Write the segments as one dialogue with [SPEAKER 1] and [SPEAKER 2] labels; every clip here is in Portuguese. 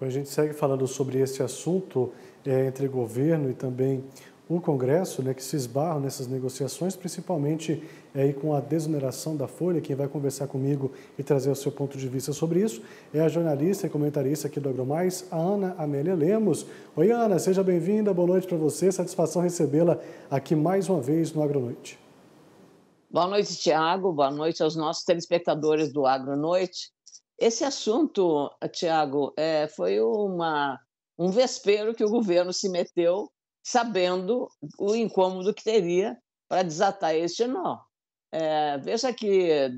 [SPEAKER 1] A gente segue falando sobre esse assunto é, entre governo e também o Congresso, né, que se esbarram nessas negociações, principalmente eh, aí com a desoneração da Folha. Quem vai conversar comigo e trazer o seu ponto de vista sobre isso é a jornalista e comentarista aqui do AgroMais, a Ana Amélia Lemos. Oi, Ana, seja bem-vinda, boa noite para você. Satisfação recebê-la aqui mais uma vez no AgroNoite.
[SPEAKER 2] Boa noite, Tiago. Boa noite aos nossos telespectadores do AgroNoite. Esse assunto, Tiago, é, foi uma, um vespeiro que o governo se meteu, sabendo o incômodo que teria para desatar este nó. É, veja que,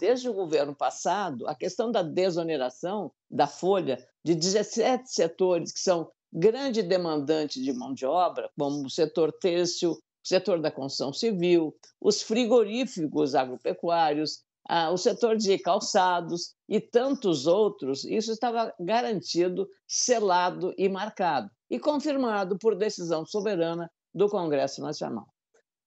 [SPEAKER 2] desde o governo passado, a questão da desoneração da folha de 17 setores que são grande demandante de mão de obra, como o setor têxtil, o setor da construção civil, os frigoríficos agropecuários, ah, o setor de calçados e tantos outros, isso estava garantido, selado e marcado, e confirmado por decisão soberana do Congresso Nacional.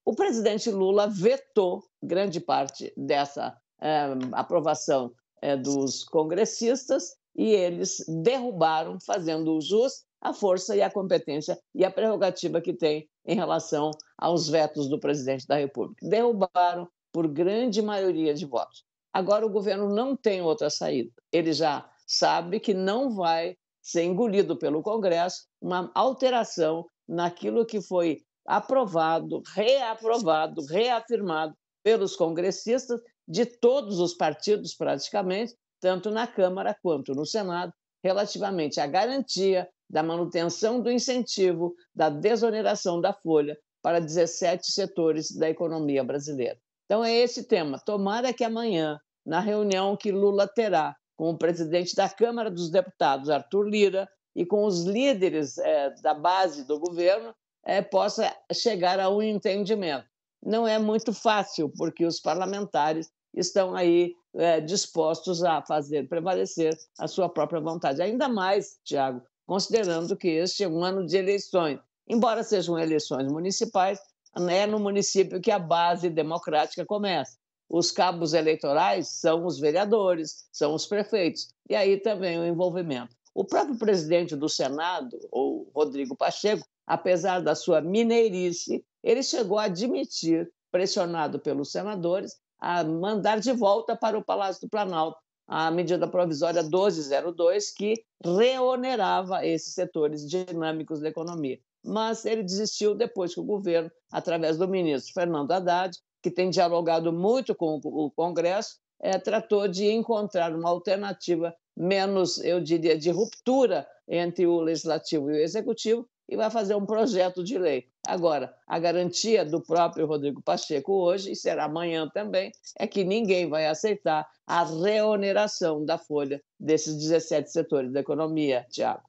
[SPEAKER 2] O presidente Lula vetou grande parte dessa eh, aprovação eh, dos congressistas e eles derrubaram, fazendo jus à força e à competência e à prerrogativa que tem em relação aos vetos do presidente da República. Derrubaram por grande maioria de votos. Agora o governo não tem outra saída. Ele já sabe que não vai ser engolido pelo Congresso uma alteração naquilo que foi aprovado, reaprovado, reafirmado pelos congressistas de todos os partidos, praticamente, tanto na Câmara quanto no Senado, relativamente à garantia da manutenção do incentivo da desoneração da folha para 17 setores da economia brasileira. Então é esse tema. Tomara que amanhã, na reunião que Lula terá com o presidente da Câmara dos Deputados, Arthur Lira, e com os líderes é, da base do governo, é, possa chegar a um entendimento. Não é muito fácil, porque os parlamentares estão aí é, dispostos a fazer prevalecer a sua própria vontade. Ainda mais, Tiago, considerando que este é um ano de eleições. Embora sejam eleições municipais, né, no município que a base democrática começa. Os cabos eleitorais são os vereadores, são os prefeitos, e aí também o envolvimento. O próprio presidente do Senado, o Rodrigo Pacheco, apesar da sua mineirice, ele chegou a admitir, pressionado pelos senadores, a mandar de volta para o Palácio do Planalto a medida provisória 1202, que reonerava esses setores dinâmicos da economia mas ele desistiu depois que o governo, através do ministro Fernando Haddad, que tem dialogado muito com o Congresso, é, tratou de encontrar uma alternativa menos, eu diria, de ruptura entre o legislativo e o executivo e vai fazer um projeto de lei. Agora, a garantia do próprio Rodrigo Pacheco hoje, e será amanhã também, é que ninguém vai aceitar a reoneração da folha desses 17 setores da economia, Tiago.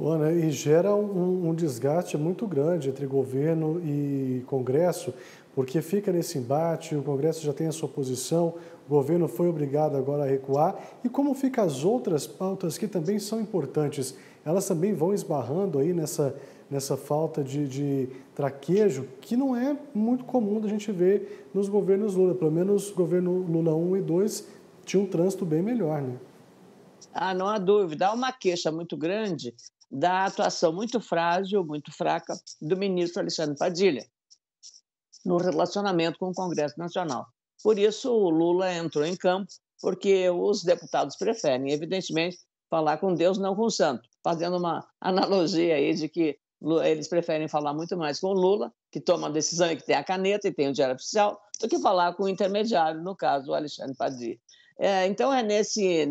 [SPEAKER 1] Ana, e gera um, um, desgaste muito grande entre governo e Congresso, porque fica nesse embate, o Congresso já tem a sua posição, o governo foi obrigado agora a recuar. E como ficam as outras pautas que também são importantes? Elas também vão esbarrando aí nessa, nessa falta de, de traquejo, que não é muito comum da gente ver nos governos Lula. Pelo menos governo Lula 1 e 2 tinha um trânsito bem melhor, né?
[SPEAKER 2] Ah, não há dúvida. Há uma queixa muito grande da atuação muito frágil, muito fraca, do ministro Alexandre Padilha no relacionamento com o Congresso Nacional. Por isso, o Lula entrou em campo, porque os deputados preferem, evidentemente, falar com Deus, não com o santo, fazendo uma analogia aí de que eles preferem falar muito mais com o Lula, que toma a decisão e que tem a caneta e tem o diário oficial, do que falar com o intermediário, no caso, o Alexandre Padilha. É, então, é nesse,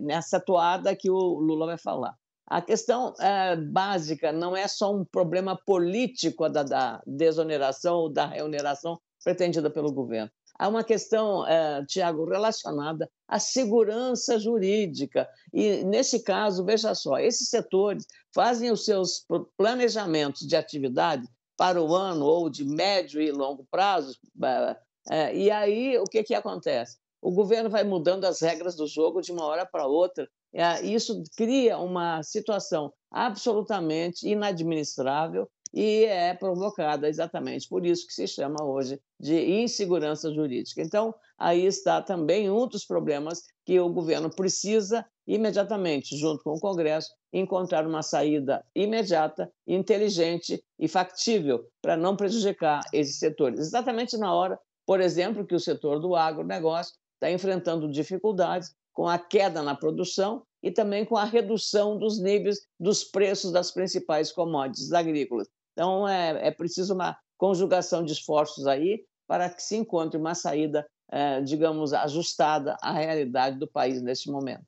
[SPEAKER 2] nessa toada que o Lula vai falar. A questão é, básica não é só um problema político da, da desoneração ou da remuneração pretendida pelo governo. Há uma questão, é, Tiago, relacionada à segurança jurídica. E, nesse caso, veja só, esses setores fazem os seus planejamentos de atividade para o ano ou de médio e longo prazo. É, é, e aí, o que, que acontece? O governo vai mudando as regras do jogo de uma hora para outra é, isso cria uma situação absolutamente inadministrável e é provocada exatamente por isso que se chama hoje de insegurança jurídica. Então, aí está também um dos problemas que o governo precisa imediatamente, junto com o Congresso, encontrar uma saída imediata, inteligente e factível para não prejudicar esses setores. Exatamente na hora, por exemplo, que o setor do agronegócio está enfrentando dificuldades com a queda na produção e também com a redução dos níveis dos preços das principais commodities agrícolas. Então, é, é preciso uma conjugação de esforços aí para que se encontre uma saída, é, digamos, ajustada à realidade do país neste momento.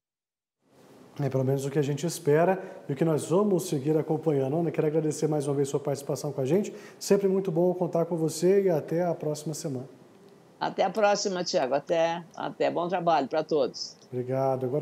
[SPEAKER 1] É pelo menos o que a gente espera e o que nós vamos seguir acompanhando. Ana, quero agradecer mais uma vez sua participação com a gente. Sempre muito bom contar com você e até a próxima semana.
[SPEAKER 2] Até a próxima, Tiago. Até, até. Bom trabalho para todos.
[SPEAKER 1] Obrigado. Agora...